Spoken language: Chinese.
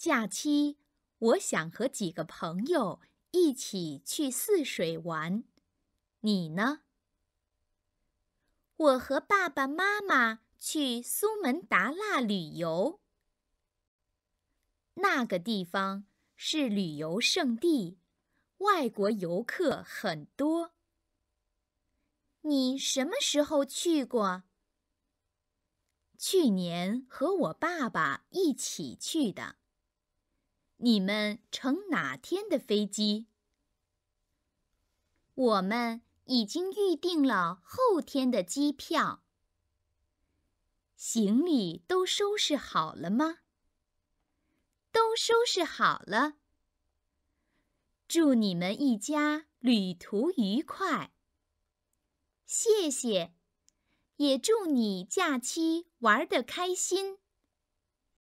假期，我想和几个朋友一起去泗水玩，你呢？我和爸爸妈妈去苏门答腊旅游，那个地方是旅游胜地，外国游客很多。你什么时候去过？去年和我爸爸一起去的。你们乘哪天的飞机？我们已经预定了后天的机票。行李都收拾好了吗？都收拾好了。祝你们一家旅途愉快。谢谢，也祝你假期玩得开心。